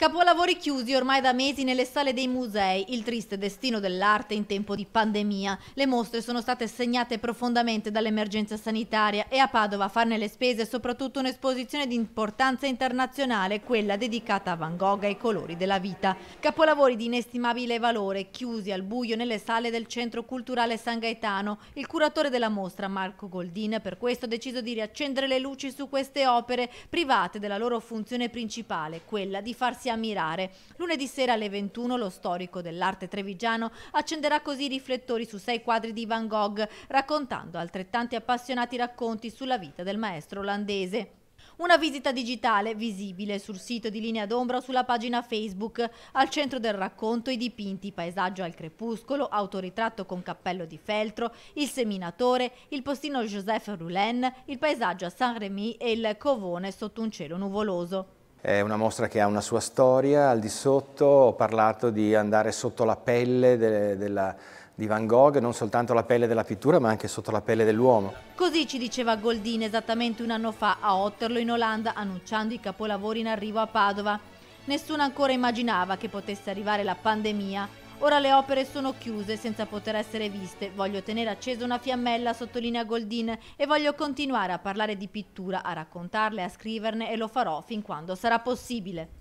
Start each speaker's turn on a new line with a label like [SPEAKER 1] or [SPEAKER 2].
[SPEAKER 1] Capolavori chiusi ormai da mesi nelle sale dei musei, il triste destino dell'arte in tempo di pandemia. Le mostre sono state segnate profondamente dall'emergenza sanitaria e a Padova a farne le spese è soprattutto un'esposizione di importanza internazionale, quella dedicata a Van Gogh e ai colori della vita. Capolavori di inestimabile valore, chiusi al buio nelle sale del Centro Culturale San Gaetano. Il curatore della mostra, Marco Goldin, per questo ha deciso di riaccendere le luci su queste opere, private della loro funzione principale, quella di farsi ammirare. Lunedì sera alle 21 lo storico dell'arte trevigiano accenderà così i riflettori su sei quadri di Van Gogh, raccontando altrettanti appassionati racconti sulla vita del maestro olandese. Una visita digitale visibile sul sito di Linea d'Ombra o sulla pagina Facebook. Al centro del racconto i dipinti Paesaggio al crepuscolo, Autoritratto con cappello di feltro, Il seminatore, Il postino Joseph Roulin, Il paesaggio a Saint-Rémy e Il covone sotto un cielo nuvoloso.
[SPEAKER 2] È una mostra che ha una sua storia, al di sotto ho parlato di andare sotto la pelle de della, di Van Gogh, non soltanto la pelle della pittura ma anche sotto la pelle dell'uomo.
[SPEAKER 1] Così ci diceva Goldin esattamente un anno fa a Otterlo in Olanda annunciando i capolavori in arrivo a Padova. Nessuno ancora immaginava che potesse arrivare la pandemia Ora le opere sono chiuse senza poter essere viste. Voglio tenere accesa una fiammella, sottolinea Goldin, e voglio continuare a parlare di pittura, a raccontarle, a scriverne e lo farò fin quando sarà possibile.